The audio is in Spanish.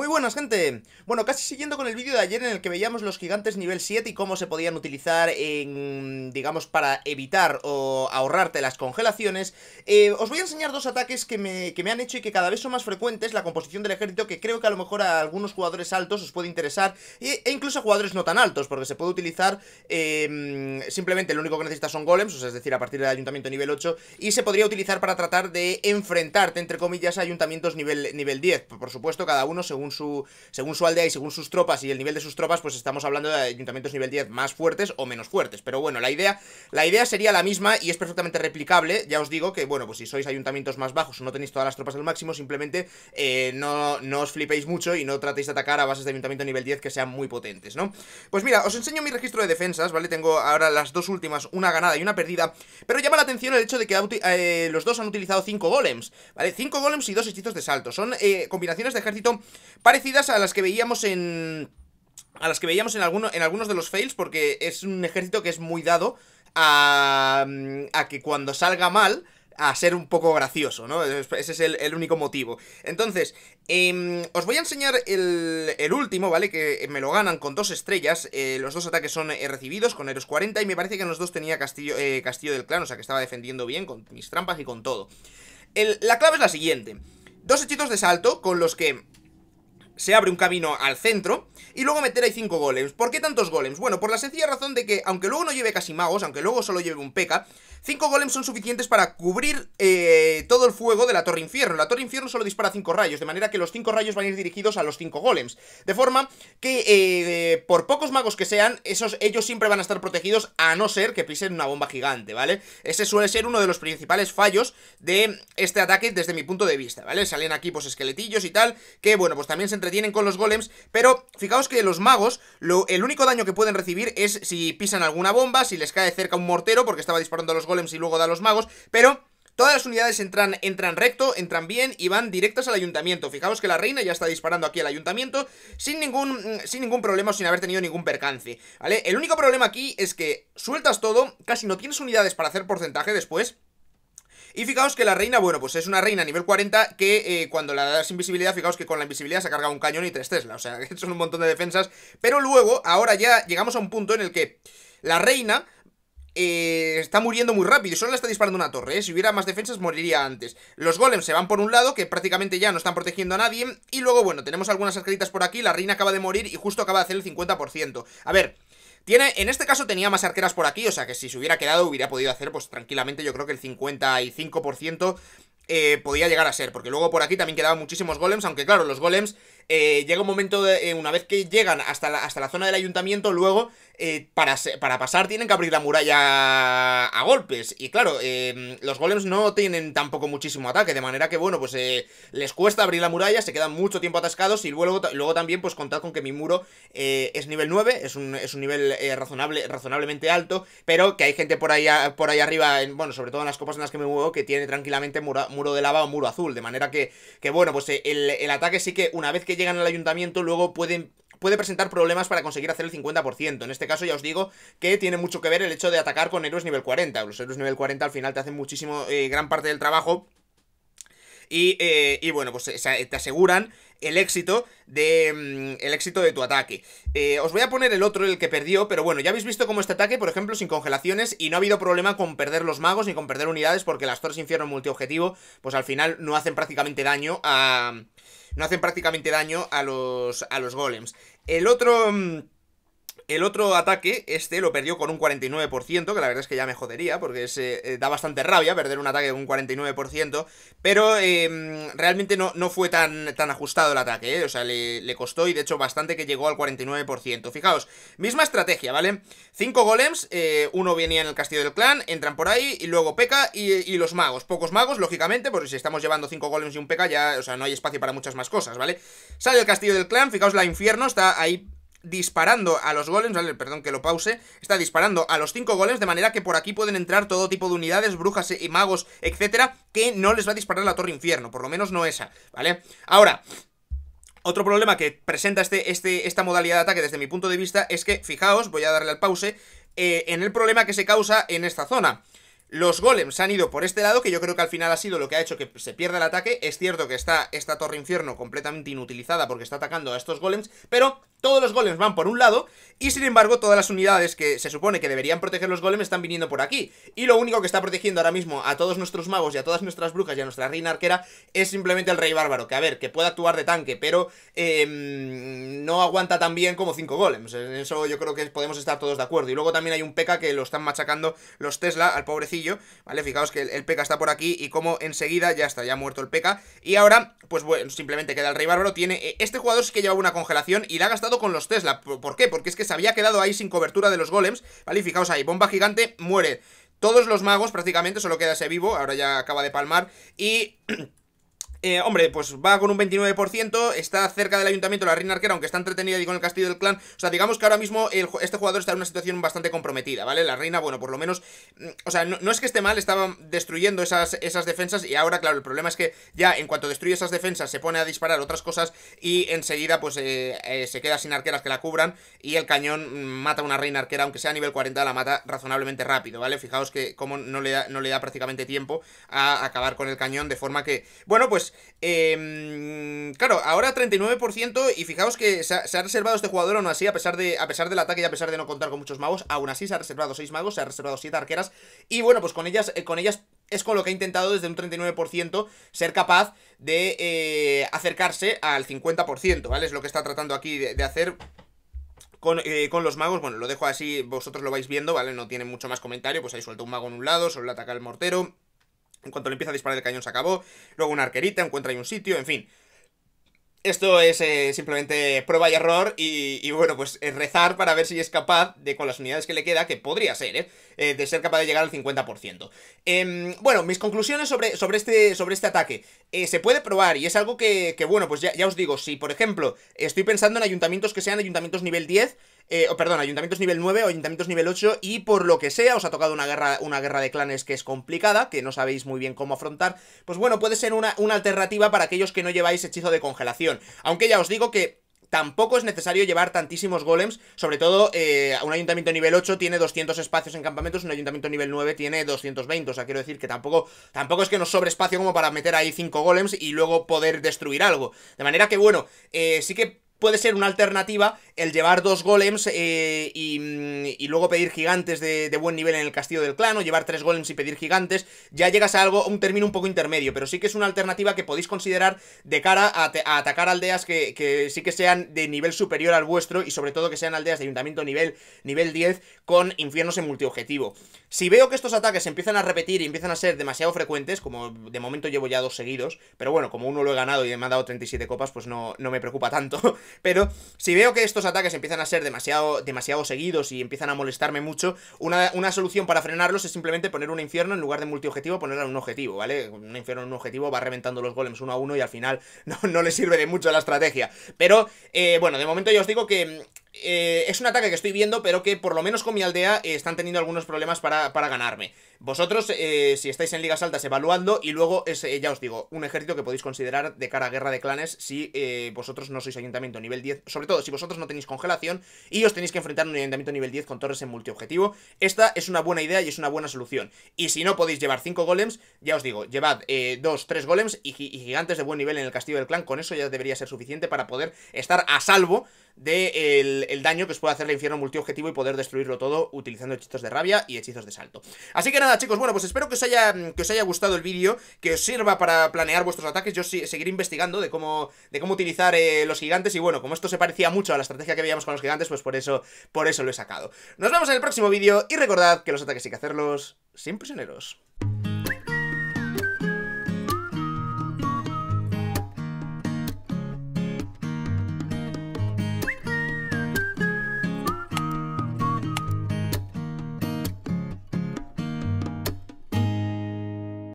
Muy buenas gente, bueno casi siguiendo con el vídeo de ayer en el que veíamos los gigantes nivel 7 y cómo se podían utilizar en, digamos, para evitar o ahorrarte las congelaciones eh, Os voy a enseñar dos ataques que me, han hecho y que cada vez son más frecuentes, la composición del ejército que creo que a lo mejor a algunos jugadores altos os puede interesar e, incluso a jugadores no tan altos porque se puede utilizar em, simplemente lo único que necesitas son golems, o sea, es decir, a partir del ayuntamiento nivel 8 y se podría utilizar para tratar de enfrentarte entre comillas a ayuntamientos nivel, nivel 10, por supuesto cada uno según su, según su aldea y según sus tropas y el nivel de sus tropas, pues estamos hablando de ayuntamientos nivel 10 más fuertes o menos fuertes. Pero bueno, la idea, la idea sería la misma y es perfectamente replicable. Ya os digo que, bueno, pues si sois ayuntamientos más bajos o no tenéis todas las tropas al máximo, simplemente eh, no, no os flipéis mucho y no tratéis de atacar a bases de ayuntamiento nivel 10 que sean muy potentes, ¿no? Pues mira, os enseño mi registro de defensas, ¿vale? Tengo ahora las dos últimas, una ganada y una perdida, pero llama la atención el hecho de que eh, los dos han utilizado 5 golems, ¿vale? 5 golems y dos hechizos de salto. Son eh, combinaciones de ejército parecidas a las que veíamos en a las que veíamos en, alguno, en algunos de los fails, porque es un ejército que es muy dado a, mm, a que cuando salga mal, a ser un poco gracioso, ¿no? Ese es el, único motivo. Entonces, em, os voy a enseñar el, el, último, ¿vale? Que me lo ganan con dos estrellas. Eh, los dos ataques son eh, recibidos con Eros 40 y me parece que en los dos tenía Castillo, eh, Castillo del Clan, o sea que estaba defendiendo bien con mis trampas y con todo. la clave es la siguiente. Dos hechizos de salto con los que se abre un camino al centro y luego meter ahí 5 golems. ¿Por qué tantos golems? Bueno, por la sencilla razón de que, aunque luego no lleve casi magos, aunque luego solo lleve un peca, 5 golems son suficientes para cubrir eh, todo el fuego de la Torre Infierno. La Torre Infierno solo dispara 5 rayos, de manera que los 5 rayos van a ir dirigidos a los 5 golems. De forma que, eh, por pocos magos que sean, esos, ellos siempre van a estar protegidos a no ser que pisen una bomba gigante, ¿vale? Ese suele ser uno de los principales fallos de este ataque desde mi punto de vista, ¿vale? Salen aquí pues esqueletillos y tal, que bueno, pues también se entretienen con los golems, pero fijaos que los magos, el único daño que pueden recibir es si pisan alguna bomba, si les cae cerca un mortero porque estaba disparando a los golems y luego da a los magos, pero... Todas las unidades entran, entran recto, entran bien y van directas al ayuntamiento. Fijaos que la reina ya está disparando aquí al ayuntamiento sin ningún, mm, sin ningún problema o sin haber tenido ningún percance, ¿vale? El único problema aquí es que sueltas todo, casi no tienes unidades para hacer porcentaje después... Y fijaos que la reina, bueno, pues es una reina nivel 40 que eh, cuando la das invisibilidad, fijaos que con la invisibilidad se ha cargado un cañón y tres Tesla, o sea, son un montón de defensas. Pero luego, ahora ya llegamos a un punto en el que la reina eh, está muriendo muy rápido solo le está disparando una torre. ¿eh? Si hubiera más defensas, moriría antes. Los golems se van por un lado, que prácticamente ya no están protegiendo a nadie. Y luego, bueno, tenemos algunas arqueritas por aquí. La reina acaba de morir y justo acaba de hacer el 50%. A ver. Tiene, en este caso tenía más arqueras por aquí, o sea que si se hubiera quedado hubiera podido hacer pues tranquilamente yo creo que el 55% eh, podía llegar a ser, porque luego por aquí también quedaban muchísimos golems, aunque claro, los golems eh, llega un momento, de, eh, una vez que llegan hasta la, hasta la zona del ayuntamiento, luego eh, para, para pasar tienen que abrir la muralla a golpes. Y claro, em, los golems no tienen tampoco muchísimo ataque, de manera que, bueno, pues les cuesta abrir la muralla, se quedan mucho tiempo atascados y luego, luego también, pues contad con que mi muro es nivel 9, es un, nivel razonable, razonablemente alto, pero que hay gente por ahí, por ahí arriba, en, bueno, sobre todo en las copas en las que me muevo, que tiene tranquilamente muro, de lava o muro azul, de manera que, que bueno, pues el ataque sí que una vez que llegan al ayuntamiento luego pueden puede presentar problemas para conseguir hacer el 50%. En este caso ya os digo que tiene mucho que ver el hecho de atacar con héroes nivel 40. Los héroes nivel 40 al final te hacen muchísimo, eh, gran parte del trabajo. Y, eh, y bueno, pues te aseguran el éxito de mm, el éxito de tu ataque. Eh, os voy a poner el otro, el que perdió, pero bueno, ya habéis visto cómo este ataque, por ejemplo, sin congelaciones y no ha habido problema con perder los magos ni con perder unidades porque las torres infierno multiobjetivo, pues al final no hacen prácticamente daño a, no hacen prácticamente daño a los, a los golems. El otro... Mm, el otro ataque, este lo perdió con un 49%, que la verdad es que ya me jodería, porque se eh, eh, da bastante rabia perder un ataque con un 49%, pero em, realmente no, no, fue tan, tan ajustado el ataque, eh, o sea, le, costó y de hecho bastante que llegó al 49%. Fijaos, misma estrategia, ¿vale? Cinco golems, eh, uno venía en el castillo del clan, entran por ahí, y luego peca y, los magos. Pocos magos, lógicamente, porque si estamos llevando cinco golems y un peca, ya, o sea, no hay espacio para muchas más cosas, ¿vale? Sale el castillo del clan, fijaos, la infierno está ahí disparando a los golems, ¿vale? Perdón que lo pause. Está disparando a los 5 golems, de manera que por aquí pueden entrar todo tipo de unidades, brujas y magos, etcétera, que no les va a disparar la torre infierno, por lo menos no esa, ¿vale? Ahora, otro problema que presenta este, este esta modalidad de ataque desde mi punto de vista es que, fijaos, voy a darle al pause, eh, en el problema que se causa en esta zona. Los golems han ido por este lado, que yo creo que al final ha sido lo que ha hecho que se pierda el ataque. Es cierto que está esta torre infierno completamente inutilizada porque está atacando a estos golems, pero todos los golems van por un lado y sin embargo todas las unidades que se supone que deberían proteger los golems están viniendo por aquí. Y lo único que está protegiendo ahora mismo a todos nuestros magos y a todas nuestras brujas y a nuestra reina arquera es simplemente el rey bárbaro, que a ver, que puede actuar de tanque, pero em, no aguanta tan bien como 5 golems. En eso yo creo que podemos estar todos de acuerdo. Y luego también hay un P.K. que lo están machacando los Tesla al pobrecillo, ¿vale? Fijaos que el, P.E.K.K.A. está por aquí y como enseguida ya está, ya ha muerto el P.K. Y ahora, pues bueno, simplemente queda el rey bárbaro. Tiene, eh, este jugador sí que lleva una congelación y la ha gastado con los Tesla. ¿Por qué? Porque es que se había quedado ahí sin cobertura de los golems, ¿vale? fijaos ahí, bomba gigante, muere. Todos los magos prácticamente, solo queda ese vivo, ahora ya acaba de palmar. Y... Eh, hombre, pues va con un 29%, está cerca del ayuntamiento la reina arquera, aunque está entretenida y con el castillo del clan. O sea, digamos que ahora mismo este jugador está en una situación bastante comprometida, ¿vale? La reina, bueno, por lo menos. Mm, o sea, no, es que esté mal, estaba destruyendo esas, esas defensas. Y ahora, claro, el problema es que ya en cuanto destruye esas defensas, se pone a disparar otras cosas y enseguida, pues eh, eh, se queda sin arqueras que la cubran. Y el cañón mm, mata a una reina arquera, aunque sea a nivel 40, la mata razonablemente rápido, ¿vale? Fijaos que como no le da, no le da prácticamente tiempo a acabar con el cañón, de forma que, bueno, pues Em, claro, ahora 39% y fijaos que se ha, reservado este jugador aún así, a pesar, de, a pesar del ataque y a pesar de no contar con muchos magos, aún así se ha reservado 6 magos, se ha reservado 7 arqueras y bueno, pues con ellas, eh, con ellas es con lo que ha intentado desde un 39% ser capaz de eh, acercarse al 50%, ¿vale? Es lo que está tratando aquí de, hacer. Eh, con, los magos, bueno, lo dejo así, vosotros lo vais viendo, ¿vale? No tiene mucho más comentario, pues ahí suelta un mago en un lado, solo ataca el mortero, en cuanto le empieza a disparar el cañón se acabó. Luego una arquerita, encuentra ahí un sitio, en fin. Esto es eh, simplemente prueba y error y, bueno, pues eh, rezar para ver si es capaz de, con las unidades que le queda, que podría ser, ¿eh? eh de ser capaz de llegar al 50%. Em, bueno, mis conclusiones sobre, sobre, este, sobre este ataque. se puede probar y es algo que, bueno, pues ya, ya os digo, si por ejemplo estoy pensando en ayuntamientos que sean ayuntamientos nivel 10, eh, perdón, ayuntamientos nivel 9 o ayuntamientos nivel 8 y por lo que sea os ha tocado una guerra, una guerra de clanes que es complicada, que no sabéis muy bien cómo afrontar, pues bueno, puede ser una, una alternativa para aquellos que no lleváis hechizo de congelación. Aunque ya os digo que tampoco es necesario llevar tantísimos golems, sobre todo eh, un ayuntamiento nivel 8 tiene 200 espacios en campamentos, un ayuntamiento nivel 9 tiene 220, o sea, quiero decir que tampoco, tampoco es que nos sobre espacio como para meter ahí 5 golems y luego poder destruir algo. De manera que, bueno, eh, sí que puede ser una alternativa el llevar dos golems eh, mm, y, luego pedir gigantes de, buen nivel en el castillo del clan o llevar tres golems y pedir gigantes. Ya llegas a algo, un término un poco intermedio, pero sí que es una alternativa que podéis considerar de cara a, atacar aldeas que, sí que sean de nivel superior al vuestro y sobre todo que sean aldeas de ayuntamiento nivel, nivel 10 con infiernos en multiobjetivo. Si veo que estos ataques empiezan a repetir y empiezan a ser demasiado frecuentes, como de momento llevo ya dos seguidos, pero bueno, como uno lo he ganado y me ha dado 37 copas, pues no, no me preocupa tanto. Pero si veo que estos ataques empiezan a ser demasiado, demasiado seguidos y empiezan a molestarme mucho, una, solución para frenarlos es simplemente poner un infierno en lugar de multiobjetivo, ponerle en un objetivo, ¿vale? Un infierno en un objetivo va reventando los golems uno a uno y al final no, le sirve de mucho la estrategia. Pero, eh, bueno, de momento yo os digo que eh, es un ataque que estoy viendo, pero que por lo menos con mi aldea eh, están teniendo algunos problemas para, ganarme. Vosotros, eh, si estáis en ligas altas, evaluando, y luego es, ya os digo, un ejército que podéis considerar de cara a guerra de clanes si vosotros no sois ayuntamiento nivel 10, sobre todo si vosotros no tenéis congelación y os tenéis que enfrentar a un ayuntamiento nivel 10 con torres en multiobjetivo. Esta es una buena idea y es una buena solución. Y si no podéis llevar 5 golems, ya os digo, llevad 2, 3 golems y gigantes de buen nivel en el castillo del clan, con eso ya debería ser suficiente para poder estar a salvo de el, daño que os puede hacer el infierno multiobjetivo y poder destruirlo todo utilizando hechizos de rabia y hechizos de salto. Así que nada, chicos, bueno, pues espero que os haya, que os haya gustado el vídeo, que os sirva para planear vuestros ataques. Yo seguiré investigando de cómo, de cómo utilizar eh, los gigantes y bueno, como esto se parecía mucho a la estrategia que veíamos con los gigantes, pues por eso, por eso lo he sacado. Nos vemos en el próximo vídeo y recordad que los ataques hay que hacerlos sin prisioneros.